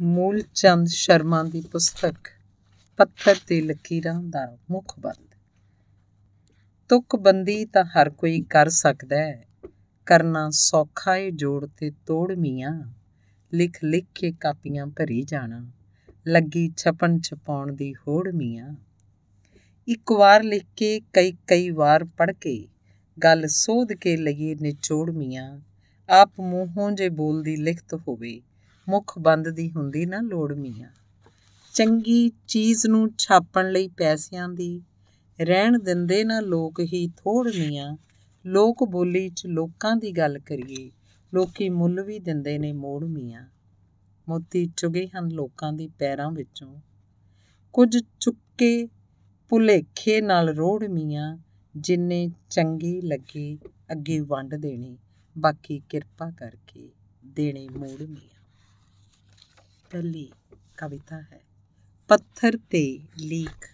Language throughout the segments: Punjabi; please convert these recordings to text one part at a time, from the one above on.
ਮੂਲ ਚੰਦ ਸ਼ਰਮਾ ਦੀ ਪੁਸਤਕ ਪੱਥਰ ਤੇ ਲਕੀਰਾਂ ਦਾ ਮੁੱਖ ਬੰਦ ਬੰਦੀ ਤਾਂ ਹਰ ਕੋਈ ਕਰ ਸਕਦਾ ਹੈ ਕਰਨਾ ਸੌਖਾ ਏ ਜੋੜ ਤੇ ਤੋੜ ਮੀਆਂ ਲਿਖ ਲਿਖ ਕੇ ਕਾਪੀਆਂ ਭਰੀ ਜਾਣਾ ਲੱਗੀ ਛਪਣ ਛਪਾਉਣ ਦੀ ਹੋੜ ਮੀਆਂ ਇੱਕ ਵਾਰ ਲਿਖ ਕੇ ਕਈ ਕਈ ਵਾਰ ਪੜ ਕੇ ਗੱਲ ਸੋਧ ਕੇ ਲਈਏ ਨਿਚੋੜ ਮੀਆਂ ਆਪ ਮੂੰਹੋਂ ਜੇ ਬੋਲਦੀ ਲਿਖਤ ਹੋਵੇ ਮੁੱਖ ਬੰਦ ਦੀ ਹੁੰਦੀ ਨਾ ਲੋੜ ਮੀਆਂ ਚੰਗੀ ਚੀਜ਼ ਨੂੰ ਛਾਪਣ ਲਈ ਪੈਸਿਆਂ ਦੀ ਰਹਿਣ ਦਿੰਦੇ ਨਾ ਲੋਕ ਹੀ ਥੋੜ ਮੀਆਂ ਲੋਕ ਬੋਲੀ 'ਚ ਲੋਕਾਂ ਦੀ ਗੱਲ ਕਰੀਏ ਲੋਕੀ ਮੁੱਲ ਵੀ ਦਿੰਦੇ ਨੇ ਮੋੜ ਮੀਆਂ ਮੋਤੀ ਚੁਗੇ ਹਨ ਲੋਕਾਂ ਦੇ ਪੈਰਾਂ ਵਿੱਚੋਂ ਕੁਝ ਚੁੱਕੇ ਭੁਲੇਖੇ ਨਾਲ ਰੋੜ ਮੀਆਂ ਜਿੰਨੇ ਚੰਗੇ ਲੱਗੇ ਅੱਗੇ ਵੰਡ ਦੇਣੇ ਬਾਕੀ ਕਿਰਪਾ ਕਰਕੇ ਦੇਣੇ ਮੋੜ ਮੀਆਂ ਪਹਿਲੀ ਕਵਿਤਾ ਹੈ ਪੱਥਰ ਤੇ ਲੀਕ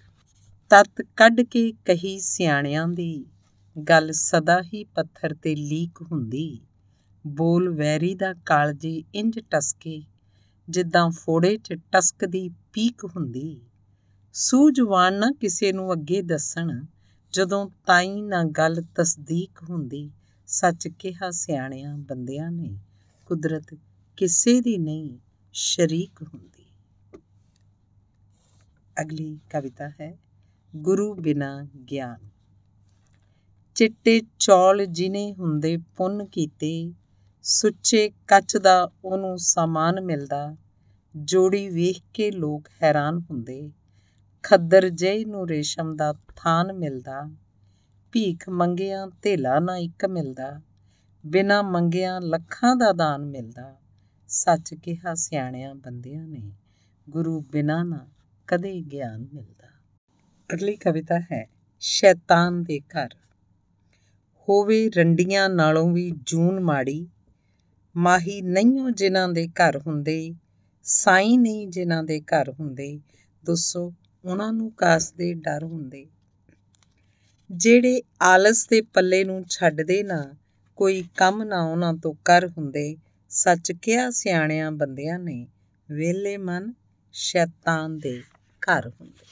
ਤਤ ਕੱਢ ਕੇ ਕਹੀ ਸਿਆਣਿਆਂ ਦੀ ਗੱਲ ਸਦਾ ਹੀ ਪੱਥਰ ਤੇ ਲੀਕ ਹੁੰਦੀ ਬੋਲ ਵੈਰੀ ਦਾ ਕਾਲਜੀ ਇੰਜ ਟਸਕੇ ਜਿੱਦਾਂ ਫੋੜੇ 'ਚ ਟਸਕ ਦੀ ਪੀਕ ਹੁੰਦੀ ਸੂਝਵਾਨ ਨਾ ਕਿਸੇ ਨੂੰ ਅੱਗੇ ਦੱਸਣ ਜਦੋਂ ਤਾਈ ਨਾ ਗੱਲ ਤਸਦੀਕ ਹੁੰਦੀ ਸੱਚ ਕਿਹਾ ਸਿਆਣਿਆਂ ਬੰਦਿਆਂ ਨੇ ਕੁਦਰਤ ਕਿਸੇ ਦੀ ਨਹੀਂ ਸ਼ਰੀਕ ਹੁੰਦੀ ਅਗਲੀ ਕਵਿਤਾ ਹੈ ਗੁਰੂ ਬਿਨਾ ਗਿਆਨ ਚਿੱਟੇ ਚੌਲ ਜਿਨੇ ਹੁੰਦੇ ਪੁੰਨ ਕੀਤੇ ਸੁੱਚੇ ਕੱਚ ਦਾ ਉਹਨੂੰ ਸਮਾਨ ਮਿਲਦਾ ਜੋੜੀ ਵੇਖ ਕੇ ਲੋਕ ਹੈਰਾਨ ਹੁੰਦੇ ਖੱਦਰ ਜੇ ਨੂੰ ਰੇਸ਼ਮ ਦਾ ਥਾਨ ਮਿਲਦਾ ਭੀਖ ਮੰਗਿਆਂ ਧੇਲਾ ਨਾ ਇੱਕ ਮਿਲਦਾ ਬਿਨਾ ਮੰਗਿਆਂ ਲੱਖਾਂ ਦਾ ਦਾਨ ਮਿਲਦਾ ਸੱਚ ਕਿਹਾ ਸਿਆਣਿਆਂ ਬੰਦਿਆਂ ਨੇ ਗੁਰੂ ਬਿਨਾ ਨਾ ਕਦੇ ਗਿਆਨ ਮਿਲਦਾ ਅਗਲੀ ਕਵਿਤਾ ਹੈ ਸ਼ੈਤਾਨ ਦੇ ਘਰ ਹੋਵੇ ਰੰਡੀਆਂ ਨਾਲੋਂ ਵੀ ਜੂਨ ਮਾੜੀ ਮਾਹੀ ਨਹੀਂਓ ਜਿਨ੍ਹਾਂ ਦੇ ਘਰ ਹੁੰਦੇ ਸਾਈ ਨਹੀਂ ਜਿਨ੍ਹਾਂ ਦੇ ਘਰ ਹੁੰਦੇ ਦੱਸੋ ਉਹਨਾਂ ਨੂੰ ਕਾਸ ਦੇ ਡਰ ਹੁੰਦੇ ਜਿਹੜੇ ਆਲਸ ਦੇ ਪੱਲੇ ਨੂੰ ਛੱਡਦੇ ਨਾ ਕੋਈ ਕੰਮ ਨਾ ਉਹਨਾਂ ਤੋਂ ਕਰ ਹੁੰਦੇ ਸੱਚ ਕਿਹਾ ਸਿਆਣਿਆਂ ਬੰਦਿਆਂ ਨੇ ਵੇਲੇ ਮਨ ਸ਼ੈਤਾਨ ਦੇ ਘਰ ਹੁੰਦੇ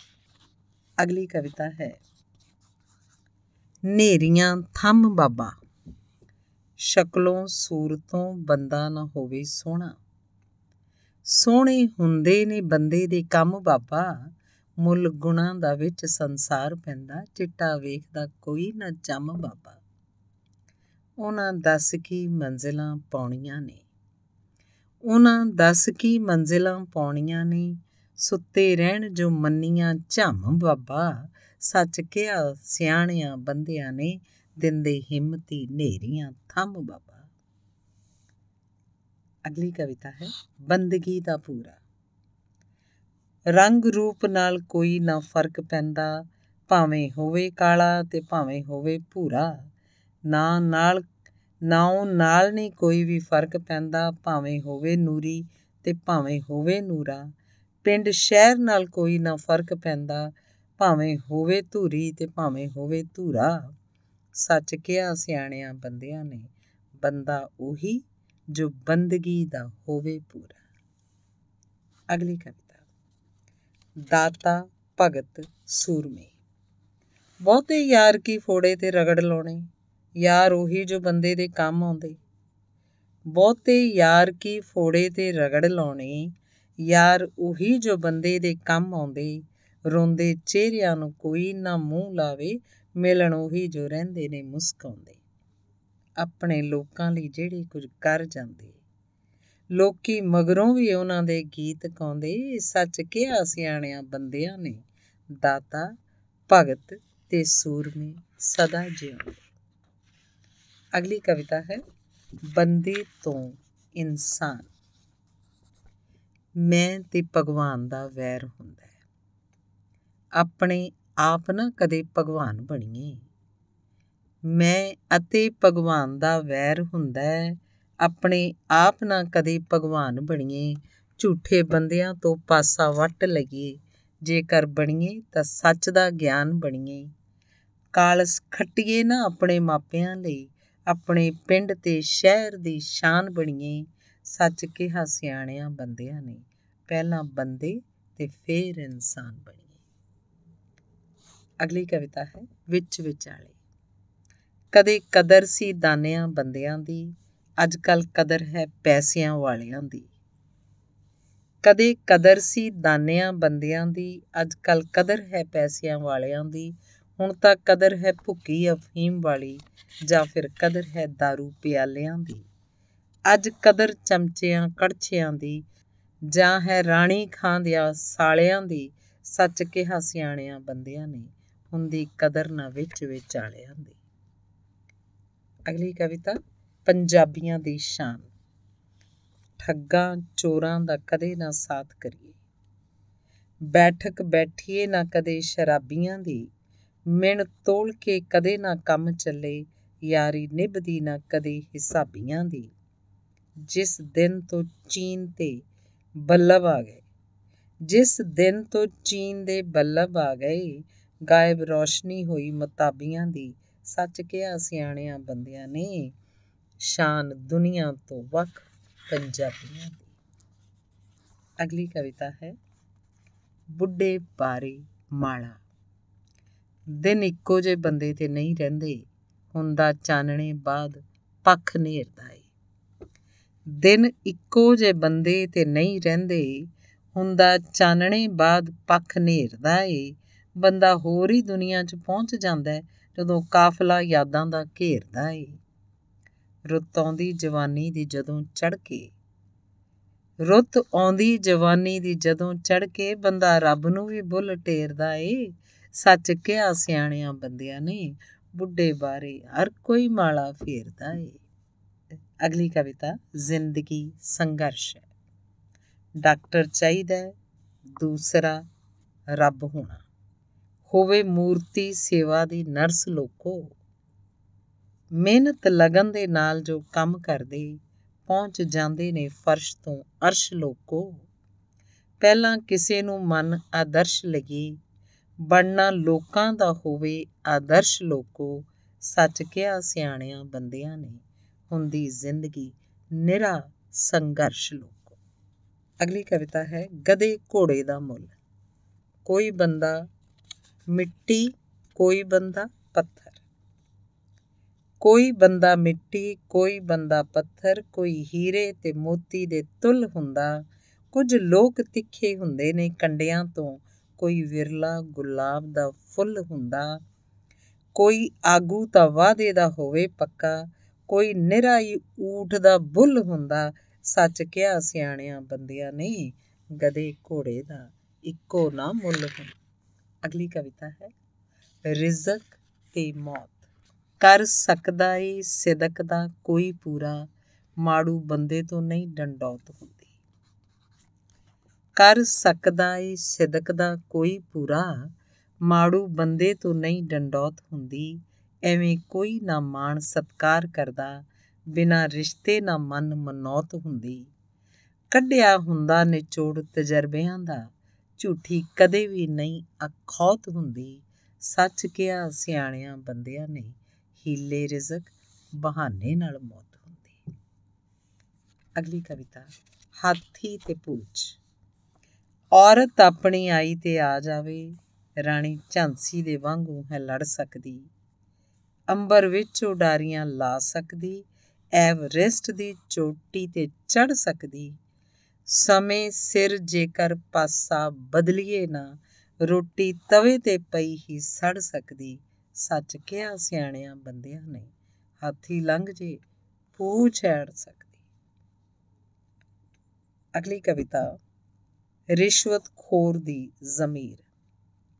ਅਗਲੀ ਕਵਿਤਾ ਹੈ ਨੇਰੀਆਂ ਥੰਮ ਬਾਬਾ ਸ਼ਕਲੋਂ ਸੂਰਤੋਂ ਬੰਦਾ ਨਾ ਹੋਵੇ ਸੋਹਣਾ ਸੋਹਣੇ ਹੁੰਦੇ ਨੇ ਬੰਦੇ ਦੇ ਕੰਮ ਬਾਬਾ ਮੁੱਲ ਗੁਣਾ ਦਾ ਵਿੱਚ ਸੰਸਾਰ ਪੈਂਦਾ ਚਿੱਟਾ ਵੇਖਦਾ ਕੋਈ ਨਾ ਜੰਮ ਬਾਬਾ ਉਹਨਾਂ ਦੱਸ ਕੀ ਮੰਜ਼ਲਾਂ ਪਾਉਣੀਆਂ ਨੇ ਉਹਨਾਂ ਦੱਸ ਕੀ ਮੰਜ਼ਿਲਾਂ ਪਾਉਣੀਆਂ ਨੇ ਸੁੱਤੇ ਰਹਿਣ ਜੋ ਮੰਨੀਆਂ ਝੰਮ ਬਾਬਾ ਸੱਚ ਕਿਹਾ ਸਿਆਣਿਆਂ ਬੰਦਿਆਂ ਨੇ ਦਿੰਦੇ ਹਿੰਮਤੀ ਨੇਰੀਆਂ ਥੰਮ ਬਾਬਾ ਅਗਲੀ ਕਵਿਤਾ ਹੈ ਬੰਦਗੀ ਦਾ ਪੂਰਾ ਰੰਗ ਰੂਪ ਨਾਲ ਕੋਈ ਨਾ ਫਰਕ ਪੈਂਦਾ ਭਾਵੇਂ ਹੋਵੇ ਕਾਲਾ ਤੇ ਭਾਵੇਂ ਹੋਵੇ ਭੂਰਾ ਨਾ ਨਾਲ ਨਾਉਂ ਨਾਲ ਨਹੀਂ ਕੋਈ ਵੀ ਫਰਕ ਪੈਂਦਾ ਭਾਵੇਂ ਹੋਵੇ ਨੂਰੀ ਤੇ ਭਾਵੇਂ ਹੋਵੇ ਨੂਰਾ ਪਿੰਡ ਸ਼ਹਿਰ ਨਾਲ ਕੋਈ ਨਾ ਫਰਕ ਪੈਂਦਾ ਭਾਵੇਂ ਹੋਵੇ ਧੂਰੀ ਤੇ ਭਾਵੇਂ ਹੋਵੇ ਧੂਰਾ ਸੱਚ ਕਿਹਾ ਸਿਆਣਿਆਂ ਬੰਦਿਆਂ ਨੇ ਬੰਦਾ ਉਹੀ ਜੋ ਬੰਦਗੀ ਦਾ ਹੋਵੇ ਪੂਰਾ ਅਗਲੀ ਕਵਿਤਾ ਦਾਤਾ ਭਗਤ ਸੂਰਮੇ ਬਹੁਤੇ ਯਾਰ ਕੀ ਫੋੜੇ ਤੇ ਰਗੜ ਲਾਉਣੇ ਯਾਰ ਉਹੀ ਜੋ ਬੰਦੇ ਦੇ ਕੰਮ ਆਉਂਦੇ ਬਹੁਤੇ ਯਾਰ ਕੀ ਫੋੜੇ ਤੇ ਰਗੜ ਲਾਉਣੇ ਯਾਰ ਉਹੀ ਜੋ ਬੰਦੇ ਦੇ ਕੰਮ ਆਉਂਦੇ ਰੋਂਦੇ ਚਿਹਰਿਆਂ ਨੂੰ ਕੋਈ ਨਾ ਮੂੰਹ ਲਾਵੇ ਮਿਲਣ ਉਹੀ ਜੋ ਰਹਿੰਦੇ ਨੇ ਮੁਸਕਾਉਂਦੇ ਆਪਣੇ ਲੋਕਾਂ ਲਈ ਜਿਹੜੇ ਕੁਝ ਕਰ ਜਾਂਦੇ ਲੋਕੀ ਮਗਰੋਂ ਵੀ ਉਹਨਾਂ ਦੇ ਗੀਤ ਗਾਉਂਦੇ ਸੱਚ ਕਿਹਾ ਸਿਆਣਿਆਂ ਬੰਦਿਆਂ ਨੇ ਦਾਤਾ ਭਗਤ ਤੇ ਸੂਰਮੇ ਸਦਾ ਜਿਉਂਦੇ ਅਗਲੀ ਕਵਿਤਾ ਹੈ ਬੰਦੇ ਤੋਂ ਇਨਸਾਨ ਮੈਂ ਤੇ ਭਗਵਾਨ ਦਾ ਵੈਰ ਹੁੰਦਾ ਹੈ ਆਪਣੇ ਆਪ ਨਾ ਕਦੇ ਭਗਵਾਨ ਬਣੀਏ ਮੈਂ ਅਤੇ ਭਗਵਾਨ ਦਾ ਵੈਰ ਹੁੰਦਾ ਹੈ ਆਪਣੇ ਆਪ ਨਾ ਕਦੇ ਭਗਵਾਨ ਬਣੀਏ ਝੂਠੇ ਬੰਦਿਆਂ ਤੋਂ ਪਾਸਾ ਵੱਟ ਲਈਏ ਜੇਕਰ ਬਣੀਏ ਤਾਂ ਸੱਚ ਦਾ ਗਿਆਨ ਬਣੀਏ ਕਾਲਸ ਖੱਟੀਏ ਨਾ ਆਪਣੇ ਮਾਪਿਆਂ ਲਈ ਆਪਣੇ ਪਿੰਡ ਤੇ ਸ਼ਹਿਰ ਦੀ ਸ਼ਾਨ ਬਣੀਏ ਸੱਚ ਕਿਹਾ ਸਿਆਣਿਆਂ ਬੰਦਿਆਂ ਨੇ ਪਹਿਲਾਂ ਬੰਦੇ ਤੇ ਫੇਰ ਇਨਸਾਨ ਬਣੀਏ ਅਗਲੀ ਕਵਿਤਾ ਹੈ ਵਿੱਚ ਵਿਚਾਲੇ ਕਦੇ ਕਦਰ ਸੀ ਦਾਨਿਆਂ ਬੰਦਿਆਂ ਦੀ ਅੱਜ ਕੱਲ ਕਦਰ ਹੈ ਪੈਸਿਆਂ ਵਾਲਿਆਂ ਦੀ ਕਦੇ ਕਦਰ ਸੀ ਦਾਨਿਆਂ ਬੰਦਿਆਂ ਦੀ ਅੱਜ ਕੱਲ ਕਦਰ ਹੈ ਪੈਸਿਆਂ ਵਾਲਿਆਂ ਦੀ ਹੁਣ ਤਾਂ ਕਦਰ ਹੈ ਭੁੱਕੀ ਅਫੀਮ ਵਾਲੀ ਜਾਂ ਫਿਰ ਕਦਰ ਹੈ दारू ਪਿਆਲਿਆਂ ਦੀ ਅੱਜ ਕਦਰ ਚਮਚਿਆਂ ਕੜਛਿਆਂ ਦੀ ਜਾਂ ਹੈ ਰਾਣੀ ਖਾਂ ਦਿਆ ਸਾਲਿਆਂ ਦੀ ਸੱਚ ਕਿਹਾ ਸਿਆਣਿਆਂ ਬੰਦਿਆਂ ਨੇ ਹੁੰਦੀ ਕਦਰ ਨਾ ਵਿੱਚ ਵਿੱਚ ਆਲਿਆਂ ਦੀ ਅਗਲੀ ਕਵਿਤਾ ਪੰਜਾਬੀਆਂ ਦੀ ਸ਼ਾਨ ਠੱਗਾਂ ਚੋਰਾਂ ਦਾ ਕਦੇ ਨਾ ਸਾਥ ਕਰੀਏ ਬੈਠਕ ਬੈਠੀਏ ਨਾ ਕਦੇ ਸ਼ਰਾਬੀਆਂ ਦੀ ਮਿਣ ਤੋਲ ਕੇ ਕਦੇ ਨਾ ਕੰਮ ਚੱਲੇ ਯਾਰੀ ਨਿਭਦੀ ਨਾ ਕਦੇ ਹਿਸਾਬੀਆਂ ਦੀ ਜਿਸ ਦਿਨ ਤੋਂ ਚੀਨ ਤੇ ਬੱਲਬ ਆ ਗਏ ਜਿਸ ਦਿਨ ਤੋਂ ਚੀਨ ਦੇ ਬੱਲਬ ਆ ਗਏ ਗਾਇਬ ਰੋਸ਼ਨੀ ਹੋਈ ਮਤਾਬੀਆਂ ਦੀ ਸੱਚ ਕਿਹਾ ਸਿਆਣਿਆਂ ਬੰਦਿਆਂ ਨੇ ਸ਼ਾਨ ਦੁਨੀਆ ਤੋਂ ਵੱਖ ਪੰਜਾਬੀਆਂ ਦੀ ਅਗਲੀ ਕਵਿਤਾ ਹੈ ਬੁੱਢੇ ਪਾਰੇ ਮਾਲਾ ਦਿਨ ਇੱਕੋ ਜੇ ਬੰਦੇ ਤੇ ਨਹੀਂ ਰਹਿੰਦੇ ਹੁੰਦਾ ਚਾਨਣੇ ਬਾਦ ਪੱਖ ਨੇਰਦਾ ਏ ਦਿਨ ਇੱਕੋ ਜੇ ਬੰਦੇ ਤੇ ਨਹੀਂ ਰਹਿੰਦੇ ਹੁੰਦਾ ਚਾਨਣੇ ਬਾਦ ਪੱਖ ਨੇਰਦਾ ਏ ਬੰਦਾ ਹੋਰ ਹੀ ਦੁਨੀਆ 'ਚ ਪਹੁੰਚ ਜਾਂਦਾ ਜਦੋਂ ਕਾਫਲਾ ਯਾਦਾਂ ਦਾ ਘੇਰਦਾ ਏ ਰੁੱਤ ਆਉਂਦੀ ਜਵਾਨੀ ਦੀ ਜਦੋਂ ਚੜ ਕੇ ਰੁੱਤ ਆਉਂਦੀ ਜਵਾਨੀ ਦੀ ਜਦੋਂ ਚੜ ਕੇ ਬੰਦਾ ਰੱਬ ਨੂੰ ਵੀ ਬੁੱਲ ਟੇਰਦਾ ਏ ਸੱਚ ਕਿਹਾ ਸਿਆਣਿਆਂ ਬੰਦਿਆਂ ਨੇ ਬੁੱਢੇ ਬਾਰੇ ਹਰ ਕੋਈ ਮਾਲਾ ਫੇਰਦਾ ਏ ਅਗਲੀ ਕਵਿਤਾ ਜ਼ਿੰਦਗੀ ਸੰਘਰਸ਼ ਹੈ ਡਾਕਟਰ ਚਾਹੀਦਾ ਦੂਸਰਾ ਰੱਬ ਹੋਣਾ ਹੋਵੇ ਮੂਰਤੀ ਸੇਵਾ ਦੀ ਨਰਸ ਲੋਕੋ ਮਿਹਨਤ ਲਗਨ ਦੇ ਨਾਲ ਜੋ ਕੰਮ ਕਰਦੇ ਪਹੁੰਚ ਜਾਂਦੇ ਨੇ ਫਰਸ਼ ਤੋਂ ਅਰਸ਼ ਲੋਕੋ ਪਹਿਲਾਂ ਕਿਸੇ ਨੂੰ ਮਨ ਆਦਰਸ਼ ਲਗੀ ਬਣਨਾ ਲੋਕਾਂ ਦਾ ਹੋਵੇ ਆਦਰਸ਼ ਲੋਕੋ ਸੱਚ ਕਿਹਾ ਸਿਆਣਿਆਂ ਬੰਦਿਆਂ ਨੇ ਹੁੰਦੀ ਜ਼ਿੰਦਗੀ ਨਿਰਾ ਸੰਘਰਸ਼ ਲੋਕੋ ਅਗਲੀ ਕਵਿਤਾ ਹੈ ਗਦੇ ਘੋੜੇ ਦਾ ਮੁੱਲ ਕੋਈ ਬੰਦਾ ਮਿੱਟੀ ਕੋਈ ਬੰਦਾ ਪੱਥਰ ਕੋਈ ਬੰਦਾ ਮਿੱਟੀ ਕੋਈ ਬੰਦਾ ਪੱਥਰ ਕੋਈ ਹੀਰੇ ਤੇ ਮੋਤੀ ਦੇ ਤੁਲ ਹੁੰਦਾ ਕੁਝ ਲੋਕ ਤਿੱਖੇ ਹੁੰਦੇ ਨੇ ਕੰਡਿਆਂ ਤੋਂ ਕੋਈ ਵਿਰਲਾ ਗੁਲਾਬ ਦਾ ਫੁੱਲ ਹੁੰਦਾ ਕੋਈ ਆਗੂ ਤਾਂ ਵਾਦੇ ਦਾ ਹੋਵੇ ਪੱਕਾ ਕੋਈ ਨਿਰਾਈ ਊਠ ਦਾ ਬੁੱਲ ਹੁੰਦਾ ਸੱਚ ਕਿਹਾ ਸਿਆਣਿਆਂ ਬੰਦਿਆਂ ਨਹੀਂ ਗਦੇ ਘੋੜੇ ਦਾ ਇੱਕੋ ਨਾ ਮੁੱਲ ਹੁੰਦਾ ਅਗਲੀ ਕਵਿਤਾ ਹੈ ਰਿਜ਼ਕ ਤੇ ਮੌਤ ਕਰ ਸਕਦਾ ਏ ਸਿਦਕ ਦਾ ਕੋਈ ਪੂਰਾ ਮਾੜੂ ਬੰਦੇ ਤੋਂ ਨਹੀਂ ਡੰਡੌਤ ਕਰ ਸਕਦਾ ਏ ਸਿਦਕ ਦਾ ਕੋਈ ਪੂਰਾ ਮਾੜੂ ਬੰਦੇ ਤੋਂ ਨਹੀਂ ਡੰਡੌਤ ਹੁੰਦੀ ਐਵੇਂ ਕੋਈ ਨਾ ਮਾਣ ਸਤਕਾਰ ਕਰਦਾ ਬਿਨਾ ਰਿਸ਼ਤੇ ਨਾ ਮਨ ਮਨੌਤ ਹੁੰਦੀ ਕੱਢਿਆ ਹੁੰਦਾ ਨਿਚੋੜ ਤਜਰਬਿਆਂ ਦਾ ਝੂਠੀ ਕਦੇ ਵੀ ਨਹੀਂ ਅਖੌਤ ਹੁੰਦੀ ਸੱਚ ਕਿਹਾ ਸਿਆਣਿਆਂ ਬੰਦਿਆਂ ਨੇ ਹੀਲੇ ਰਿਜ਼ਕ ਬਹਾਨੇ ਨਾਲ ਮੌਤ ਹੁੰਦੀ ਅਗਲੀ ਕਵਿਤਾ ਹਾਥੀ ਤੇ ਪੂਛ ਔਰਤ ਆਪਣੀ ਆਈ ਤੇ ਆ ਜਾਵੇ ਰਾਣੀ ਝਾਂਸੀ ਦੇ ਵਾਂਗੂ ਹੈ ਲੜ ਸਕਦੀ ਅੰਬਰ ਵਿੱਚ ਉਡਾਰੀਆਂ ਲਾ ਸਕਦੀ ਐਵਰੈਸਟ ਦੀ ਚੋਟੀ ਤੇ ਚੜ ਸਕਦੀ ਸਮੇਂ ਸਿਰ ਜੇਕਰ ਪਾਸਾ ਬਦਲੀਏ ਨਾ ਰੋਟੀ ਤਵੇ ਤੇ ਪਈ ਹੀ ਸੜ ਸਕਦੀ ਸੱਚ ਕਿਹਾ ਸਿਆਣਿਆਂ ਬੰਦਿਆਂ ਨੇ ਹਾਥੀ ਲੰਘ ਜੇ ਪੂਛ ਛੜ ਸਕਦੀ ਅਗਲੀ ਕਵਿਤਾ ਰਿਸ਼ਵਤਖੋਰ ਦੀ ਜ਼ਮੀਰ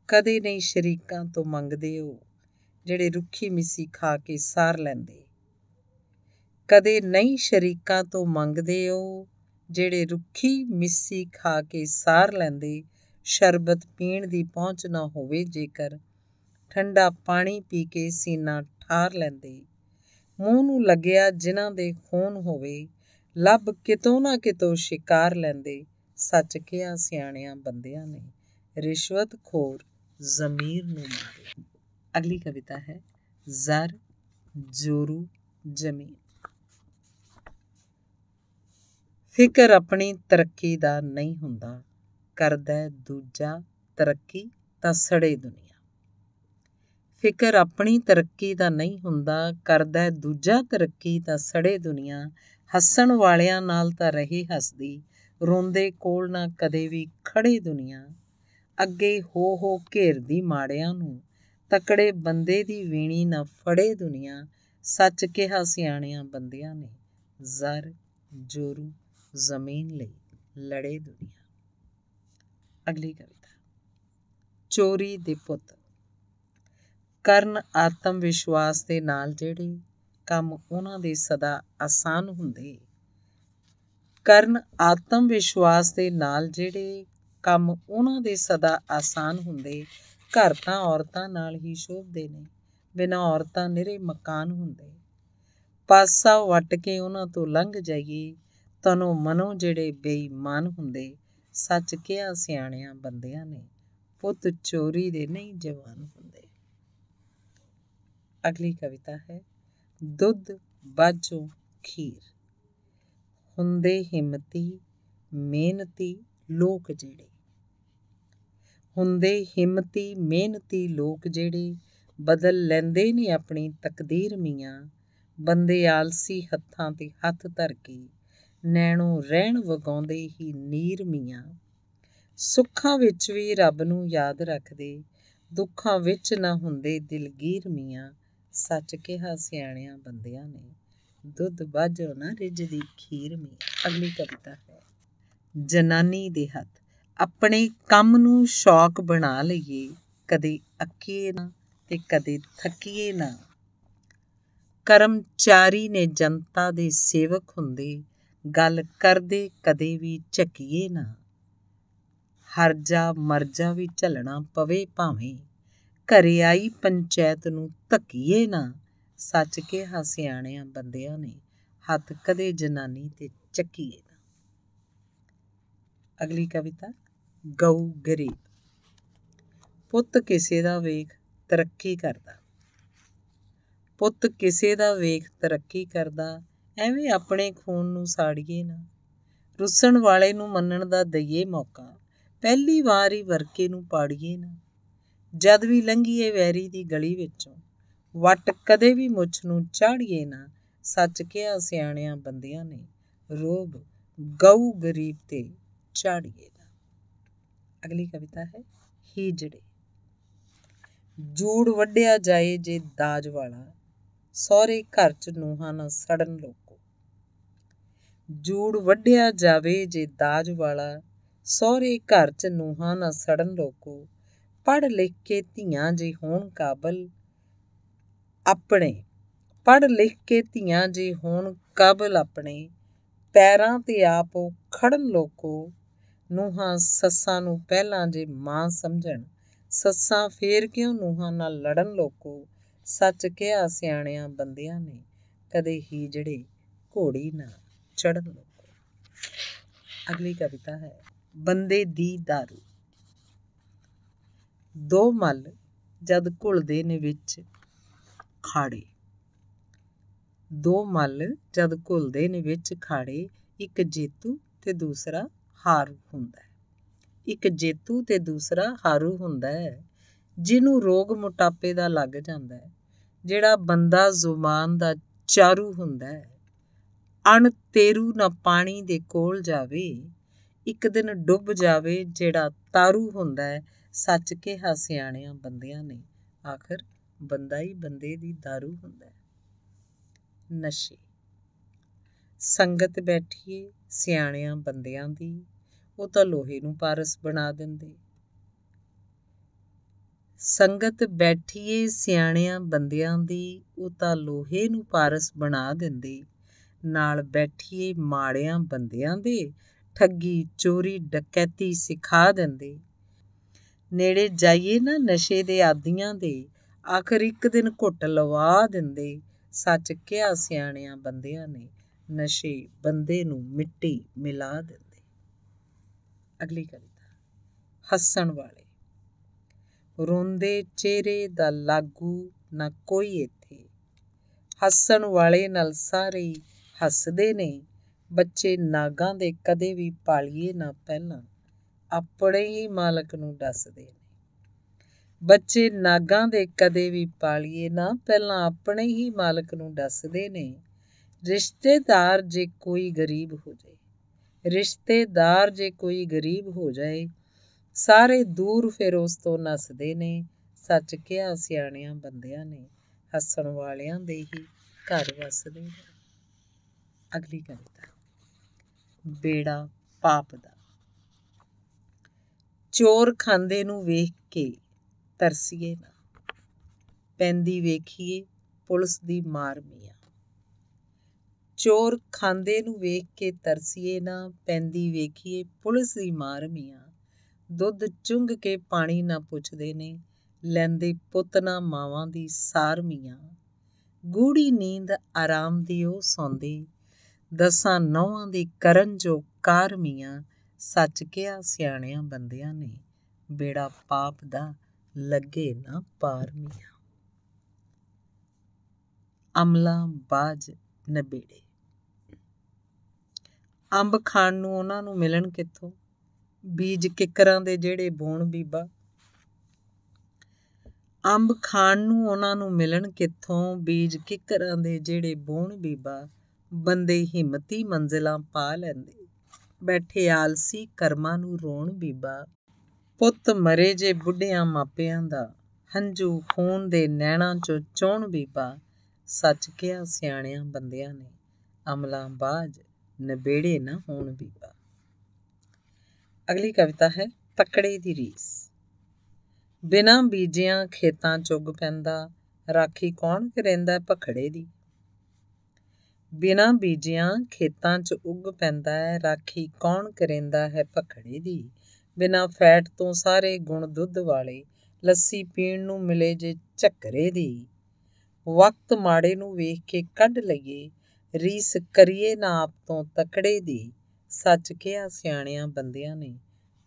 ਕਦੇ ਨਹੀਂ ਸ਼ਰੀਕਾਂ ਤੋਂ ਮੰਗਦੇ ਹੋ ਜਿਹੜੇ ਰੁੱਖੀ ਮਿੱਸੀ ਖਾ ਕੇ ਸਾਰ ਲੈਂਦੇ ਕਦੇ ਨਹੀਂ ਸ਼ਰੀਕਾਂ ਤੋਂ ਮੰਗਦੇ ਹੋ ਜਿਹੜੇ ਰੁੱਖੀ ਮਿੱਸੀ ਖਾ ਕੇ ਸਾਰ ਲੈਂਦੇ ਸ਼ਰਬਤ ਪੀਣ ਦੀ ਪਹੁੰਚ ਨਾ ਹੋਵੇ ਜੇਕਰ ਠੰਡਾ ਪਾਣੀ ਪੀ ਕੇ ਸੀਨਾ ਠਾਰ ਲੈਂਦੇ ਮੂੰਹ ਨੂੰ ਲੱਗਿਆ ਜਿਨ੍ਹਾਂ ਦੇ ਖੂਨ ਹੋਵੇ ਲੱਭ ਕਿਤੋਂ ਨਾ ਕਿਤੋਂ ਸ਼ਿਕਾਰ ਲੈਂਦੇ ਸੱਚ ਕਿਹਾ ਸਿਆਣਿਆਂ ਬੰਦਿਆਂ ਨੇ ਰਿਸ਼ਵਤ ਖੋਰ ਜ਼ਮੀਰ ਨੂੰ ਮਾਰੇ ਅਗਲੀ ਕਵਿਤਾ ਹੈ ਜ਼ਰ ਜੋਰੂ ਜ਼ਮੀਨ ਫਿਕਰ ਆਪਣੀ ਤਰੱਕੀ ਦਾ ਨਹੀਂ ਹੁੰਦਾ ਕਰਦਾ ਦੂਜਾ ਤਰੱਕੀ ਤਾਂ ਸੜੇ ਦੁਨੀਆ ਫਿਕਰ ਆਪਣੀ ਤਰੱਕੀ ਦਾ ਨਹੀਂ ਹੁੰਦਾ ਕਰਦਾ ਦੂਜਾ ਤਰੱਕੀ ਤਾਂ ਸੜੇ ਦੁਨੀਆ ਹੱਸਣ ਵਾਲਿਆਂ ਨਾਲ ਤਾਂ ਰਹੀ ਹੱਸਦੀ ਰੋਂਦੇ ਕੋਲ ਨਾ ਕਦੇ ਵੀ ਖੜੇ ਦੁਨੀਆ ਅੱਗੇ ਹੋ ਹੋ ਘੇਰਦੀ ਮਾੜਿਆਂ ਨੂੰ ਤਕੜੇ ਬੰਦੇ ਦੀ ਵੀਣੀ ਨਾ ਫੜੇ ਦੁਨੀਆ ਸੱਚ ਕਿਹਾ ਸਿਆਣਿਆਂ ਬੰਦਿਆਂ ਨੇ ਜ਼ਰ ਜੋਰੂ ਜ਼ਮੀਨ ਲਈ ਲੜੇ ਦੁਨੀਆ ਅਗਲੀ ਕਵਿਤਾ ਚੋਰੀ ਦੇ ਪੁੱਤ ਕਰਨ ਆਤਮ ਵਿਸ਼ਵਾਸ ਦੇ ਨਾਲ ਜਿਹੜੇ ਕੰਮ ਉਹਨਾਂ ਦੇ ਸਦਾ ਆਸਾਨ ਹੁੰਦੇ ਕਰਨ ਆਤਮ ਵਿਸ਼ਵਾਸ ਦੇ ਨਾਲ ਜਿਹੜੇ ਕੰਮ ਉਹਨਾਂ ਦੇ ਸਦਾ ਆਸਾਨ ਹੁੰਦੇ ਘਰ ਤਾਂ ਔਰਤਾਂ ਨਾਲ ਹੀ ਸ਼ੋਭਦੇ ਨੇ ਬਿਨਾਂ ਔਰਤਾਂ ਨਿਰੇ ਮਕਾਨ ਹੁੰਦੇ ਪਾਸਾ ਵਟ ਕੇ ਉਹਨਾਂ ਤੋਂ ਲੰਘ ਜਾਈਏ ਤਨੋਂ ਮਨੋਂ ਜਿਹੜੇ ਬੇਈਮਾਨ ਹੁੰਦੇ ਸੱਚ ਕਿਹਾ ਸਿਆਣਿਆਂ ਬੰਦਿਆਂ ਨੇ ਪੁੱਤ ਚੋਰੀ ਦੇ ਨਹੀਂ ਜਵਾਨ ਹੁੰਦੇ ਅਗਲੀ ਕਵਿਤਾ ਹੈ ਦੁੱਧ ਬਾਜੋ ਖੀਰ ਹੁੰਦੇ ਹਿੰਮਤੀ ਮਿਹਨਤੀ ਲੋਕ ਜਿਹੜੇ ਹੁੰਦੇ ਹਿੰਮਤੀ ਮਿਹਨਤੀ ਲੋਕ ਜਿਹੜੇ ਬਦਲ ਲੈਂਦੇ ਨੇ ਆਪਣੀ ਤਕਦੀਰ ਮੀਆਂ ਬੰਦੇ ਆਲਸੀ ਹੱਥਾਂ ਤੇ ਹੱਥ ਧਰ ਕੇ ਨੈਣੋਂ ਰਹਿਣ ਵਗਾਉਂਦੇ ਹੀ ਨੀਰ ਮੀਆਂ ਸੁੱਖਾਂ ਵਿੱਚ ਵੀ ਰੱਬ ਨੂੰ ਯਾਦ ਰੱਖਦੇ ਦੁੱਖਾਂ ਵਿੱਚ ਨਾ ਹੁੰਦੇ ਦਿਲਗੀਰ ਮੀਆਂ ਸੱਚ ਕਿਹਾ ਸਿਆਣਿਆਂ ਬੰਦਿਆਂ ਨੇ ਦੁੱਧ ਬਾਝੋ ਨਾ ਦੀ ਖੀਰ ਮੀ ਅਗਲੀ ਕਵਿਤਾ ਹੈ ਜਨਾਨੀ ਦੇ ਹੱਥ ਆਪਣੇ ਕੰਮ ਨੂੰ ਸ਼ੌਕ ਬਣਾ ਲਈਏ ਕਦੇ ਅੱਕੀਏ ਨਾ ਤੇ ਕਦੇ ਥੱਕੀਏ ਨਾ ਕਰਮਚਾਰੀ ਨੇ ਜਨਤਾ ਦੇ ਸੇਵਕ ਹੁੰਦੇ ਗੱਲ ਕਰਦੇ ਕਦੇ ਵੀ ਝੱਕੀਏ ਨਾ ਹਰਜਾ ਮਰਜਾ ਵੀ ਝੱਲਣਾ ਪਵੇ ਭਾਵੇਂ ਘਰੇ ਆਈ ਪੰਚਾਇਤ ਨੂੰ ਧੱਕੀਏ ਨਾ ਸੱਚ ਕੇ ਹਸਿਆਣਿਆਂ ਬੰਦਿਆਂ ਨੇ ਹੱਥ ਕਦੇ ਜਨਾਨੀ ਤੇ ਚੱਕੀਏ ਨਾ ਅਗਲੀ ਕਵਿਤਾ ਗਊ ਗਰੀਬ ਪੁੱਤ ਕਿਸੇ ਦਾ ਵੇਖ ਤਰੱਕੀ ਕਰਦਾ ਪੁੱਤ ਕਿਸੇ ਦਾ ਵੇਖ ਤਰੱਕੀ ਕਰਦਾ ਐਵੇਂ ਆਪਣੇ ਖੂਨ ਨੂੰ ਸਾੜੀਏ ਨਾ ਰੁੱਸਣ ਵਾਲੇ ਨੂੰ ਮੰਨਣ ਦਾ ਦਈਏ ਮੌਕਾ ਪਹਿਲੀ ਵਾਰ ਹੀ ਵਰਕੇ ਨੂੰ ਪਾੜੀਏ ਨਾ ਜਦ ਵੀ ਲੰਘੀਏ ਵੈਰੀ ਦੀ ਗਲੀ ਵਿੱਚੋਂ ਵਟ ਕਦੇ ਵੀ ਮੁੱਛ ਨੂੰ ਚਾੜੀਏ ਨਾ ਸੱਚ ਕਿਹਾ ਸਿਆਣਿਆਂ ਬੰਦਿਆਂ ਨੇ ਰੋਗ ਗਊ ਗਰੀਬ ਤੇ ਚਾੜੀਏ ਨਾ ਅਗਲੀ ਕਵਿਤਾ ਹੈ ਹੀਜੜੇ ਜੂੜ ਵੱਡਿਆ ਜਾਏ ਜੇ ਦਾਜ ਵਾਲਾ ਸਹੁਰੇ ਘਰ ਚ ਨੂਹਾਂ ਨਾ ਸੜਨ ਲੋਕੋ ਜੂੜ ਵੱਡਿਆ ਜਾਵੇ ਜੇ ਦਾਜ ਵਾਲਾ ਸਹੁਰੇ ਘਰ ਚ ਨੂਹਾਂ ਨਾ ਸੜਨ ਲੋਕੋ ਪੜ ਲਿਖ ਕੇ ਧੀਆਂ ਜੇ ਹੋਣ ਕਾਬਲ ਆਪਣੇ ਪੜ੍ਹ ਲਿਖ ਕੇ ਧੀਆਂ ਜੀ ਹੋਣ ਕਾਬਲ ਆਪਣੇ ਪੈਰਾਂ ਤੇ ਆਪ ਖੜਨ ਲੋਕੋ ਨੂਹਾਂ ਸੱਸਾਂ ਨੂੰ ਪਹਿਲਾਂ ਜੇ ਮਾਂ ਸਮਝਣ ਸੱਸਾਂ ਫੇਰ ਕਿਉਂ ਨੂਹਾਂ ਨਾਲ ਲੜਨ ਲੋਕੋ ਸੱਚ ਕਿਹਾ ਸਿਆਣਿਆਂ ਬੰਦਿਆਂ ਨੇ ਕਦੇ ਹੀ ਜਿਹੜੇ ਘੋੜੀ ਨਾ ਚੜਨ ਲੋਕੋ ਅਗਲੀ ਕਵਿਤਾ ਹੈ ਬੰਦੇ ਦੀ दारू ਦੋ ਮਲ ਜਦ ਘੁਲਦੇ ਨੇ ਵਿੱਚ ਖਾੜੇ ਦੋ ਮੱਲ ਜਦ ਘੁਲਦੇ ਨੇ ਵਿੱਚ ਖਾੜੇ ਇੱਕ ਜੇਤੂ ਤੇ ਦੂਸਰਾ ਹਾਰੂ ਹੁੰਦਾ ਹੈ ਇੱਕ ਜੇਤੂ ਤੇ ਦੂਸਰਾ ਹਾਰੂ ਹੁੰਦਾ ਹੈ ਜਿਹਨੂੰ ਰੋਗ ਮੋਟਾਪੇ ਦਾ ਲੱਗ ਜਾਂਦਾ ਹੈ ਜਿਹੜਾ ਬੰਦਾ ਜ਼ੁਬਾਨ ਦਾ ਚਾਰੂ ਹੁੰਦਾ ਹੈ ਅਣ ਤੇਰੂ ਨਾ ਪਾਣੀ ਦੇ ਕੋਲ ਜਾਵੇ ਇੱਕ ਦਿਨ ਡੁੱਬ ਜਾਵੇ ਜਿਹੜਾ ਤਾਰੂ ਹੁੰਦਾ ਹੈ ਸੱਚ ਕੇ ਹਸਿਆਣਿਆਂ ਬੰਦਿਆਂ ਨੇ ਆਖਰ ਬੰਦਾ ਹੀ ਬੰਦੇ ਦੀ दारू ਹੁੰਦਾ ਹੈ ਨਸ਼ੇ ਸੰਗਤ ਬੈਠੀਏ ਸਿਆਣਿਆਂ ਬੰਦਿਆਂ ਦੀ ਉਹ ਤਾਂ ਲੋਹੇ ਨੂੰ ਪਾਰਸ ਬਣਾ ਦਿੰਦੇ ਸੰਗਤ ਬੈਠੀਏ ਸਿਆਣਿਆਂ ਬੰਦਿਆਂ ਦੀ ਉਹ ਤਾਂ ਲੋਹੇ ਨੂੰ ਪਾਰਸ ਬਣਾ ਦਿੰਦੇ ਨਾਲ ਬੈਠੀਏ ਮਾੜਿਆਂ ਬੰਦਿਆਂ ਦੇ ਠੱਗੀ ਚੋਰੀ ਡਕੈਤੀ ਸਿਖਾ ਦਿੰਦੇ ਨੇੜੇ ਜਾਈਏ ਨਾ ਨਸ਼ੇ ਦੇ ਆਦੀਆਂ ਦੇ ਆਖਰ ਇੱਕ ਦਿਨ ਘੁੱਟ ਲਵਾ ਦਿੰਦੇ ਸੱਚ ਕਿਹਾ ਸਿਆਣਿਆਂ ਬੰਦਿਆਂ ਨੇ ਨਸ਼ੇ ਬੰਦੇ ਨੂੰ ਮਿੱਟੀ ਮਿਲਾ ਦਿੰਦੇ ਅਗਲੀ ਕਵਿਤਾ ਹੱਸਣ ਵਾਲੇ ਰੋਂਦੇ ਚਿਹਰੇ ਦਾ ਲਾਗੂ ਨਾ ਕੋਈ ਇੱਥੇ ਹੱਸਣ ਵਾਲੇ ਨਾਲ ਸਾਰੇ ਹੱਸਦੇ ਨੇ ਬੱਚੇ ਨਾਗਾਂ ਦੇ ਕਦੇ ਵੀ ਪਾਲੀਏ ਨਾ ਪਹਿਲਾਂ ਆਪਣੇ ਹੀ ਮਾਲਕ ਨੂੰ ਦੱਸਦੇ ਨੇ ਬੱਚੇ ਨਾਗਾਂ ਦੇ ਕਦੇ ਵੀ ਪਾਲੀਏ ਨਾ ਪਹਿਲਾਂ ਆਪਣੇ ਹੀ ਮਾਲਕ ਨੂੰ ਦੱਸਦੇ ਨੇ ਰਿਸ਼ਤੇਦਾਰ ਜੇ ਕੋਈ ਗਰੀਬ ਹੋ ਜਾਏ ਰਿਸ਼ਤੇਦਾਰ ਜੇ ਕੋਈ ਗਰੀਬ ਹੋ ਜਾਏ ਸਾਰੇ ਦੂਰ ਫਿਰ ਉਸ ਤੋਂ ਨਸਦੇ ਨੇ ਸੱਚ ਕਿਹਾ ਸਿਆਣਿਆਂ ਬੰਦਿਆਂ ਨੇ ਹੱਸਣ ਵਾਲਿਆਂ ਦੇ ਹੀ ਘਰ ਵਸਦੇ ਨੇ ਅਗਲੀ ਕਵਿਤਾ ਬੇੜਾ ਪਾਪ ਦਾ ਚੋਰ ਖਾਂਦੇ ਨੂੰ ਵੇਖ ਕੇ ਤਰਸੀਏ ਨਾ ਪੈਂਦੀ ਵੇਖੀਏ ਪੁਲਿਸ ਦੀ ਮਾਰ ਮੀਆਂ ਚੋਰ ਖਾਂਦੇ ਨੂੰ ਵੇਖ ਕੇ ਤਰਸੀਏ ਨਾ ਪੈਂਦੀ ਵੇਖੀਏ ਪੁਲਿਸ ਦੀ ਮਾਰ ਮੀਆਂ ਦੁੱਧ ਚੁੰਗ ਕੇ ਪਾਣੀ ਨਾ ਪੁੱਛਦੇ ਨੇ ਲੈਂਦੇ ਪੁੱਤ ਨਾ ਮਾਵਾਂ ਦੀ ਸਾਰ ਮੀਆਂ ਗੂੜੀ ਨੀਂਦ ਆਰਾਮ ਦੀ ਉਹ ਸੌਂਦੀ ਦਸਾਂ ਨੌਵਾਂ ਦੀ ਕਰਨ ਜੋ ਕਾਰ ਮੀਆਂ ਸੱਚ ਕਿਆ ਸਿਆਣਿਆਂ ਬੰਦਿਆਂ ਨੇ ਬੇੜਾ ਪਾਪ ਦਾ ਲੱਗੇ ਨਾ ਪਾਰ ਮੀਆਂ ਅਮਲਾ ਬਾਜ ਨਬੇੜੇ ਅੰਬ ਖਾਣ ਨੂੰ ਉਹਨਾਂ ਨੂੰ ਮਿਲਣ ਕਿੱਥੋਂ ਬੀਜ ਕਿਕਰਾਂ ਦੇ ਜਿਹੜੇ ਬੋਣ ਬੀਬਾ ਅੰਬ ਖਾਣ ਨੂੰ ਉਹਨਾਂ ਨੂੰ ਮਿਲਣ ਕਿੱਥੋਂ ਬੀਜ ਕਿਕਰਾਂ ਦੇ ਜਿਹੜੇ ਬੋਣ ਬੀਬਾ ਬੰਦੇ ਹਿੰਮਤੀ ਮੰਜ਼ਿਲਾਂ ਪਾ ਲੈਂਦੇ ਬੈਠੇ ਆਲਸੀ ਕਰਮਾਂ ਨੂੰ ਰੋਣ ਬੀਬਾ ਪੁੱਤ ਮਰੇ ਜੇ ਬੁੱਢਿਆਂ ਮਾਪਿਆਂ ਦਾ ਹੰਝੂ ਖੂਨ ਦੇ ਨੈਣਾਂ ਚੋਂ ਚੋਣ ਬੀਬਾ ਸੱਚ ਕਿਹਾ ਸਿਆਣਿਆਂ ਬੰਦਿਆਂ ਨੇ ਅਮਲਾਂ ਬਾਜ ਨਬੇੜੇ ਨਾ ਹੋਣ ਬੀਬਾ ਅਗਲੀ ਕਵਿਤਾ ਹੈ ਤਕੜੇ ਦੀ ਰੀਸ ਬਿਨਾ ਬੀਜਿਆਂ ਖੇਤਾਂ ਚੁੱਗ ਪੈਂਦਾ ਰਾਖੀ ਕੌਣ ਕਰੇਂਦਾ ਭਖੜੇ ਦੀ ਬਿਨਾ ਬੀਜਿਆਂ ਖੇਤਾਂ 'ਚ ਉੱਗ ਪੈਂਦਾ ਹੈ ਰਾਖੀ ਕੌਣ ਕਰੇਂਦਾ ਹੈ ਭਖੜੇ ਦੀ ਬਿਨਾ ਫੈਟ ਤੋਂ ਸਾਰੇ ਗੁਣ ਦੁੱਧ ਵਾਲੇ ਲੱਸੀ ਪੀਣ ਨੂੰ ਮਿਲੇ ਜੇ ਝੱਕਰੇ ਦੀ ਵਕਤ ਮਾੜੇ ਨੂੰ ਵੇਖ ਕੇ ਕੱਢ ਲਈਏ ਰੀਸ ਕਰੀਏ ਨਾ ਆਪ ਤੋਂ ਤਕੜੇ ਦੀ ਸੱਚ ਕਿਹਾ ਸਿਆਣਿਆਂ ਬੰਦਿਆਂ ਨੇ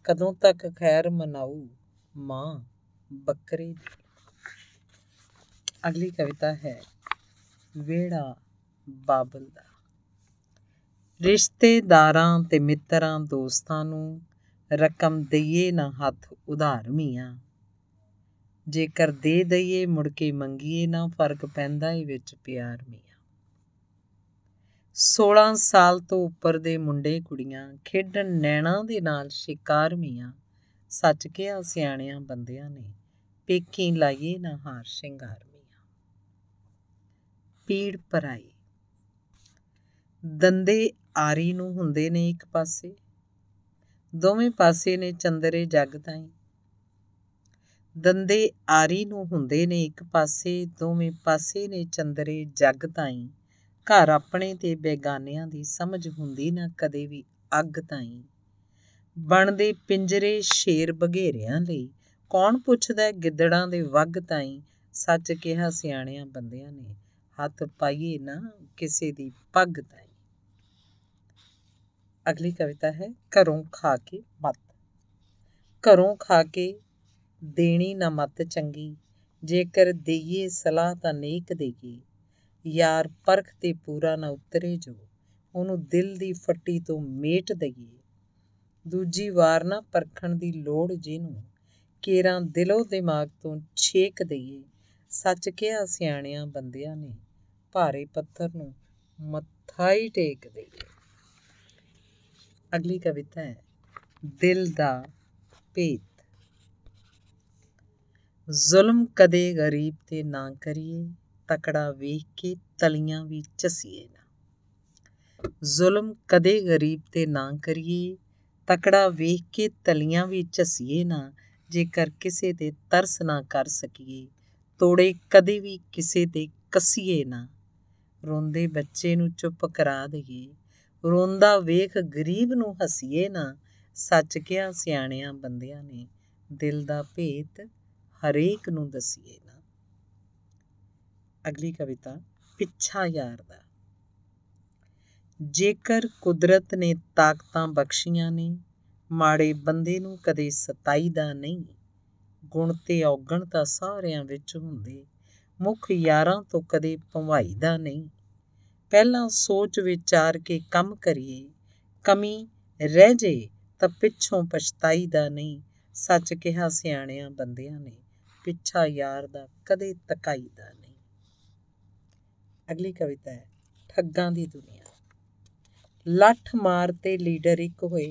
ਕਦੋਂ ਤੱਕ ਖੈਰ ਮਨਾਉ ਮਾਂ ਬੱਕਰੇ ਅਗਲੀ ਕਵਿਤਾ ਹੈ ਵੇੜਾ ਬਾਬਲ ਦਾ ਰਿਸ਼ਤੇਦਾਰਾਂ ਤੇ ਮਿੱਤਰਾਂ ਦੋਸਤਾਂ ਨੂੰ ਰਕਮ ਦਈਏ ਨਾ ਹੱਥ ਉਧਾਰ ਮੀਆਂ ਜੇਕਰ ਦੇ ਦਈਏ ਮੁੜ ਕੇ ਮੰਗੀਏ ਨਾ ਫਰਕ ਪੈਂਦਾ ਏ ਵਿੱਚ ਪਿਆਰ ਮੀਆਂ 16 ਸਾਲ ਤੋਂ ਉੱਪਰ ਦੇ ਮੁੰਡੇ ਕੁੜੀਆਂ ਖੇਡਣ ਨੈਣਾ ਦੇ ਨਾਲ ਸ਼ਿਕਾਰ ਮੀਆਂ ਸੱਚ ਕਿਹਾ ਸਿਆਣਿਆਂ ਬੰਦਿਆਂ ਨੇ ਪੇਕੀ ਲਾਈਏ ਨਾ ਹਾਰ ਸ਼ਿੰਗਾਰ ਮੀਆਂ ਪੀੜ ਪਰਾਈ ਦੰਦੇ ਆਰੀ ਨੂੰ ਹੁੰਦੇ ਨੇ ਇੱਕ ਪਾਸੇ ਦੋਵੇਂ ਪਾਸੇ ਨੇ ਚੰਦਰੇ ਜੱਗ ਤਾਈ ਦੰਦੇ ਆਰੀ ਨੂੰ ਹੁੰਦੇ ਨੇ ਇੱਕ ਪਾਸੇ ਦੋਵੇਂ ਪਾਸੇ ਨੇ ਚੰਦਰੇ ਜੱਗ ਤਾਈ ਘਰ ਆਪਣੇ ਤੇ ਬੇਗਾਨਿਆਂ ਦੀ ਸਮਝ ਹੁੰਦੀ ਨਾ ਕਦੇ ਵੀ ਅੱਗ ਤਾਈ ਬਣਦੇ ਪਿੰਜਰੇ ਸ਼ੇਰ ਬਘੇਰਿਆਂ ਲਈ ਕੌਣ ਪੁੱਛਦਾ ਗਿੱਦੜਾਂ ਦੇ ਵੱਗ ਤਾਈ ਸੱਚ ਕਿਹਾ ਸਿਆਣਿਆਂ ਬੰਦਿਆਂ ਨੇ ਹੱਥ ਪਾਈਏ ਨਾ ਕਿਸੇ ਦੀ ਪੱਗ ਤਾਈ ਅਗਲੀ ਕਵਿਤਾ ਹੈ ਘਰੋਂ ਖਾ ਕੇ ਮਤ ਘਰੋਂ ਖਾ ਕੇ ਦੇਣੀ ਨਾ ਮਤ ਚੰਗੀ ਜੇਕਰ ਦੇਈਏ ਸਲਾਹ ਤਾਂ ਨੇਕ ਦੇਗੀ ਯਾਰ ਪਰਖ ਤੇ ਪੂਰਾ ਨਾ ਉਤਰੇ ਜੋ ਉਹਨੂੰ ਦਿਲ ਦੀ ਫੱਟੀ ਤੋਂ ਮੇਟ ਦਈਏ ਦੂਜੀ ਵਾਰ ਨਾ ਪਰਖਣ ਦੀ ਲੋੜ ਜਿਹਨੂੰ ਕੇਰਾਂ ਦਿਲੋ ਦਿਮਾਗ ਤੋਂ ਛੇਕ ਦਈਏ ਸੱਚ ਕਿਹਾ ਸਿਆਣਿਆਂ ਬੰਦਿਆਂ ਨੇ ਭਾਰੇ ਪੱਥਰ ਨੂੰ ਮੱਥਾ ਹੀ ਟੇਕ ਦਈਏ ਅਗਲੀ ਕਵਿਤਾ ਹੈ ਦਿਲ ਦਾ ਪੇਤ ਜ਼ੁਲਮ ਕਦੇ ਗਰੀਬ ਤੇ ਨਾ ਕਰੀਏ ਤਕੜਾ ਵੇਖ ਕੇ ਤਲੀਆਂ ਵੀ ਚਸੀਏ ਨਾ ਜ਼ੁਲਮ ਕਦੇ ਗਰੀਬ ਤੇ ਨਾ ਕਰੀਏ ਤਕੜਾ ਵੇਖ ਕੇ ਤਲੀਆਂ ਵੀ ਚਸੀਏ ਨਾ ਜੇਕਰ ਕਿਸੇ ਤੇ ਤਰਸ ਨਾ ਕਰ ਸਕੀਏ ਤੋੜੇ ਕਦੇ ਵੀ ਕਿਸੇ ਤੇ ਕਸੀਏ ਨਾ ਰੋਂਦੇ ਬੱਚੇ ਨੂੰ ਚੁੱਪ ਕਰਾ ਦਈਏ ਰੋਂਦਾ ਵੇਖ ਗਰੀਬ ਨੂੰ ਹਸੀਏ ਨਾ ਸੱਚ ਕਿਆ ਸਿਆਣਿਆਂ ਬੰਦਿਆਂ ਨੇ ਦਿਲ ਦਾ ਭੇਤ ਹਰੇਕ ਨੂੰ ਦਸੀਏ ਨਾ ਅਗਲੀ ਕਵਿਤਾ ਪਿੱਛਾ ਯਾਰ ਦਾ ਜੇਕਰ ਕੁਦਰਤ ਨੇ ਤਾਕਤਾਂ ਬਖਸ਼ੀਆਂ ਨੇ ਮਾੜੇ ਬੰਦੇ ਨੂੰ ਕਦੇ ਸਤਾਈਦਾ ਨਹੀਂ ਗੁਣ ਤੇ ਔਗਣ ਤਾਂ ਸਾਰਿਆਂ ਵਿੱਚ ਹੁੰਦੇ ਮੁਖ ਯਾਰਾਂ ਤੋਂ ਕਦੇ ਭਵਾਈਦਾ ਨਹੀਂ ਪਹਿਲਾਂ ਸੋਚ ਵਿਚਾਰ ਕੇ ਕੰਮ ਕਰੀਏ ਕਮੀ ਰਹਿ ਜੇ ਤਾਂ ਪਿੱਛੋਂ ਪਛਤਾਈ ਦਾ ਨਹੀਂ ਸੱਚ ਕਿਹਾ ਸਿਆਣਿਆਂ ਬੰਦਿਆਂ ਨੇ ਪਿੱਛਾ ਯਾਰ ਦਾ ਕਦੇ ਦਾ ਨਹੀਂ ਅਗਲੀ ਕਵਿਤਾ ਹੈ ਠੱਗਾਂ ਦੀ ਦੁਨੀਆ ਲੱਠ ਮਾਰ ਤੇ ਲੀਡਰ ਇੱਕ ਹੋਏ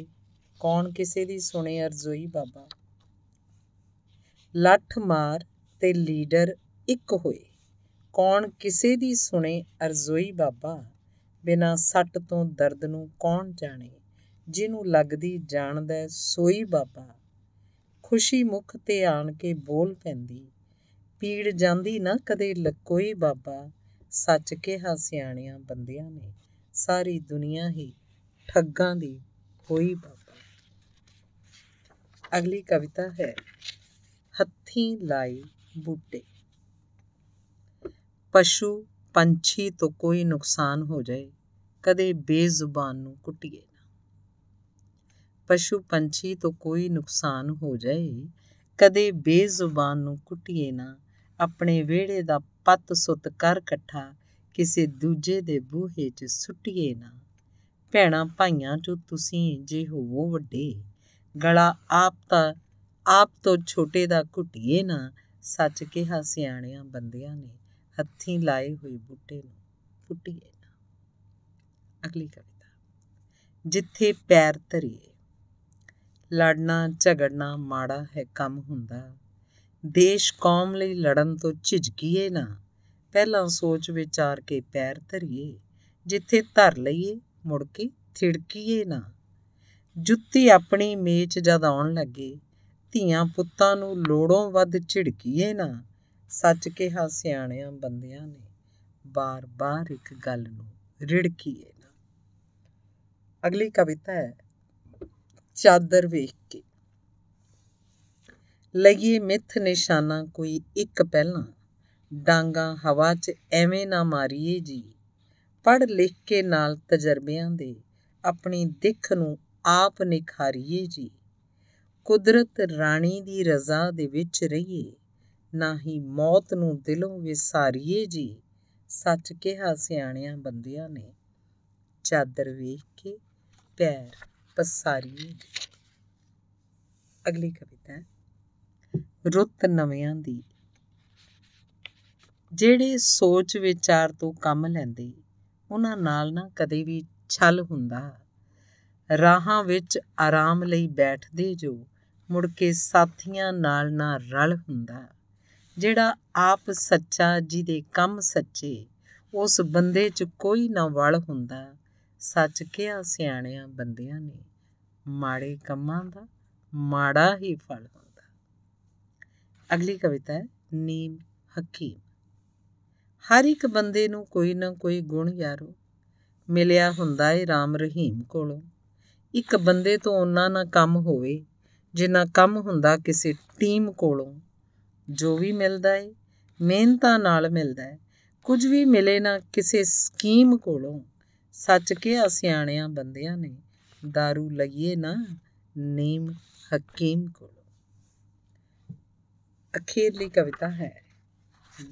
ਕੌਣ ਕਿਸੇ ਦੀ ਸੁਣੇ ਅਰਜ਼ੋਈ ਬਾਬਾ ਲੱਠ ਮਾਰ ਤੇ ਲੀਡਰ ਇੱਕ ਹੋਏ ਕੌਣ ਕਿਸੇ ਦੀ ਸੁਣੇ ਅਰਜ਼ੋਈ ਬਾਬਾ ਬਿਨਾ ਸੱਟ ਤੋਂ ਦਰਦ ਨੂੰ ਕੌਣ ਜਾਣੇ ਜਿਹਨੂੰ ਲੱਗਦੀ ਜਾਣਦਾ ਸੋਈ ਬਾਬਾ ਖੁਸ਼ੀ ਮੁਖ ਤੇ ਆਣ ਕੇ ਬੋਲ ਪੈਂਦੀ ਪੀੜ ਜਾਂਦੀ ਨਾ ਕਦੇ ਲਕੋਈ ਬਾਬਾ ਸੱਚ ਕਿਹਾ ਸਿਆਣਿਆਂ ਬੰਦਿਆਂ ਨੇ ਸਾਰੀ ਦੁਨੀਆ ਹੀ ਠੱਗਾਂ ਦੀ ਹੋਈ ਬਾਬਾ ਅਗਲੀ ਕਵਿਤਾ ਹੈ ਹੱਥੀ ਲਾਈ ਬੂਟੇ ਪਸ਼ੂ ਪੰਛੀ ਤੋਂ ਕੋਈ ਨੁਕਸਾਨ ਹੋ ਜਾਏ ਕਦੇ ਬੇਜ਼ੁਬਾਨ ਨੂੰ ਕੁੱਟੀਏ ਨਾ ਪਸ਼ੂ ਪੰਛੀ ਤੋਂ ਕੋਈ ਨੁਕਸਾਨ ਹੋ ਜਾਏ ਕਦੇ ਬੇਜ਼ੁਬਾਨ ਨੂੰ ਕੁੱਟੀਏ ਨਾ ਆਪਣੇ ਵਿਹੜੇ ਦਾ ਪੱਤ ਸੁੱਤ ਕਰ ਇਕੱਠਾ ਕਿਸੇ ਦੂਜੇ ਦੇ ਬੂਹੇ 'ਚ ਸੁੱਟੀਏ ਨਾ ਭੈਣਾ ਭਾਈਆਂ ਜੋ ਤੁਸੀਂ ਜੇ ਹੋਵੋ ਵੱਡੇ ਗਲਾ ਆਪ ਤਾਂ ਆਪ ਤੋਂ ਛੋਟੇ ਦਾ ਘੁੱਟੀਏ ਨਾ ਸੱਚ ਕਿਹਾ ਸਿਆਣਿਆਂ ਬੰਦਿਆਂ ਨੇ ਹੱਥੀਂ ਲਾਏ ਹੋਏ ਬੁੱਟੇ ਨੂੰ ਫੁੱਟੀਏ ਨਾ ਅਗਲੀ ਕਵਿਤਾ ਜਿੱਥੇ ਪੈਰ ਧਰੀਏ ਲੜਨਾ ਝਗੜਨਾ ਮਾੜਾ ਹੈ ਕੰਮ ਹੁੰਦਾ ਦੇਸ਼ ਕੌਮ ਲਈ ਲੜਨ ਤੋਂ ਝਿਜਕੀਏ ਨਾ ਪਹਿਲਾਂ ਸੋਚ ਵਿਚਾਰ ਕੇ ਪੈਰ ਧਰੀਏ ਜਿੱਥੇ ਧਰ ਲਈਏ ਮੁੜ ਕੇ ਥਿੜਕੀਏ ਨਾ ਜੁੱਤੀ ਆਪਣੀ ਮੇਚ ਜਦ ਆਉਣ ਲੱਗੇ ਧੀਆਂ ਪੁੱਤਾਂ ਨੂੰ ਲੋੜੋਂ ਵੱਧ ਝਿੜਕੀਏ ਨਾ ਸੱਚ ਕਿਹਾ ਸਿਆਣਿਆਂ ਬੰਦਿਆਂ ਨੇ ਬਾਰ-ਬਾਰ ਇੱਕ ਗੱਲ ਨੂੰ ਰਿੜਕੀਏ ਨਾ ਅਗਲੀ ਕਵਿਤਾ ਹੈ ਚਾਦਰ ਵੇਖ ਕੇ ਲਈਏ ਮਿੱਥ ਨਿਸ਼ਾਨਾ ਕੋਈ ਇੱਕ ਪਹਿਲਾਂ ਡਾਂਗਾ ਹਵਾ 'ਚ ਐਵੇਂ ਨਾ ਮਾਰੀਏ ਜੀ ਪੜ ਲਿਖ ਕੇ ਨਾਲ ਤਜਰਬਿਆਂ ਦੇ ਆਪਣੀ ਦਿੱਖ ਨੂੰ ਆਪ ਨਿਖਾਰੀਏ ਜੀ ਕੁਦਰਤ ਰਾਣੀ ਦੀ ਰਜ਼ਾ ਦੇ ਵਿੱਚ ਰਹੀਏ ਨਾ ਹੀ ਮੌਤ ਨੂੰ ਦਿਲੋਂ ਵਿਸਾਰੀਏ ਜੀ ਸੱਚ ਕਿਹਾ ਸਿਆਣਿਆਂ ਬੰਦਿਆਂ ਨੇ ਚਾਦਰ ਵੇਖ ਕੇ ਪੈਰ ਪਸਾਰੀਏ ਅਗਲੀ ਕਵਿਤਾ ਰੁੱਤ ਨਵਿਆਂ ਦੀ ਜਿਹੜੇ ਸੋਚ ਵਿਚਾਰ ਤੋਂ ਕੰਮ ਲੈਂਦੇ ਉਹਨਾਂ ਨਾਲ ਨਾ ਕਦੇ ਵੀ ਛਲ ਹੁੰਦਾ ਰਾਹਾਂ ਵਿੱਚ ਆਰਾਮ ਲਈ ਬੈਠਦੇ ਜੋ ਮੁੜ ਕੇ ਸਾਥੀਆਂ ਨਾਲ ਨਾ ਰਲ ਹੁੰਦਾ ਜਿਹੜਾ ਆਪ ਸੱਚਾ ਜਿਹਦੇ ਕੰਮ ਸੱਚੇ ਉਸ ਬੰਦੇ 'ਚ ਕੋਈ ਨਾ ਵਲ ਹੁੰਦਾ ਸੱਚ ਕਿਹਾ ਸਿਆਣਿਆਂ ਬੰਦਿਆਂ ਨੇ ਮਾੜੇ ਕੰਮਾਂ ਦਾ ਮਾੜਾ ਹੀ ਫਲ ਹੁੰਦਾ ਅਗਲੀ ਕਵਿਤਾ ਹੈ ਨੀਮ ਹਕੀਮ ਹਰ ਇੱਕ ਬੰਦੇ ਨੂੰ ਕੋਈ ਨਾ ਕੋਈ ਗੁਣ ਯਾਰੋ ਮਿਲਿਆ ਹੁੰਦਾ ਏ ਰਾਮ ਰਹੀਮ ਕੋਲੋਂ ਇੱਕ ਬੰਦੇ ਤੋਂ ਉਹਨਾਂ ਨਾ ਕੰਮ ਹੋਵੇ ਜਿੰਨਾ ਕੰਮ ਹੁੰਦਾ ਕਿਸੇ ਟੀਮ ਕੋਲੋਂ ਜੋ ਵੀ ਮਿਲਦਾ ਏ ਮਿਹਨਤਾਂ ਨਾਲ ਮਿਲਦਾ ਏ ਕੁਝ ਵੀ ਮਿਲੇ ਨਾ ਕਿਸੇ ਸਕੀਮ ਕੋਲੋਂ ਸੱਚ ਕਿਹਾ ਸਿਆਣਿਆਂ ਬੰਦਿਆਂ ਨੇ दारू ਲਈਏ ਨਾ ਨੀਮ ਹਕੀਮ ਕੋਲੋਂ ਅਖੀਰਲੀ ਕਵਿਤਾ ਹੈ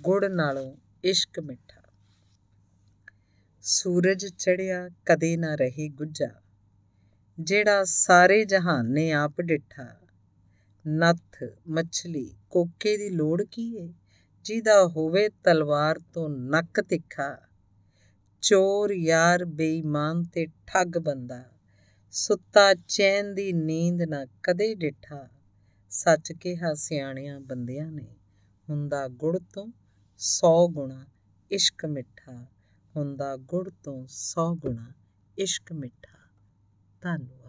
ਗੁੜ ਨਾਲੋਂ ਇਸ਼ਕ ਮਿੱਠਾ ਸੂਰਜ ਚੜਿਆ ਕਦੇ ਨਾ ਰਹੇ ਗੁੱਜਾ ਜਿਹੜਾ ਸਾਰੇ ਜਹਾਨ ਨੇ ਆਪ ਡਿੱਠਾ ਨੱਥ ਮੱਛਲੀ ਕੋਕੇ ਦੀ ਲੋੜ ਕੀ ਏ ਜਿਹਦਾ ਹੋਵੇ ਤਲਵਾਰ ਤੋਂ ਨੱਕ ਤਿੱਖਾ ਚੋਰ ਯਾਰ ਬੇਈਮਾਨ ਤੇ ਠੱਗ ਬੰਦਾ ਸੁੱਤਾ ਚੈਨ ਦੀ ਨੀਂਦ ਨਾ ਕਦੇ ਡਿਠਾ ਸੱਚ ਕਿਹਾ ਸਿਆਣਿਆਂ ਬੰਦਿਆਂ ਨੇ ਹੁੰਦਾ ਗੁੜ ਤੋਂ 100 ਗੁਣਾ ਇਸ਼ਕ ਮਿੱਠਾ ਹੁੰਦਾ ਗੁੜ ਤੋਂ 100 ਗੁਣਾ ਇਸ਼ਕ ਮਿੱਠਾ ਧੰਨਵਾਦ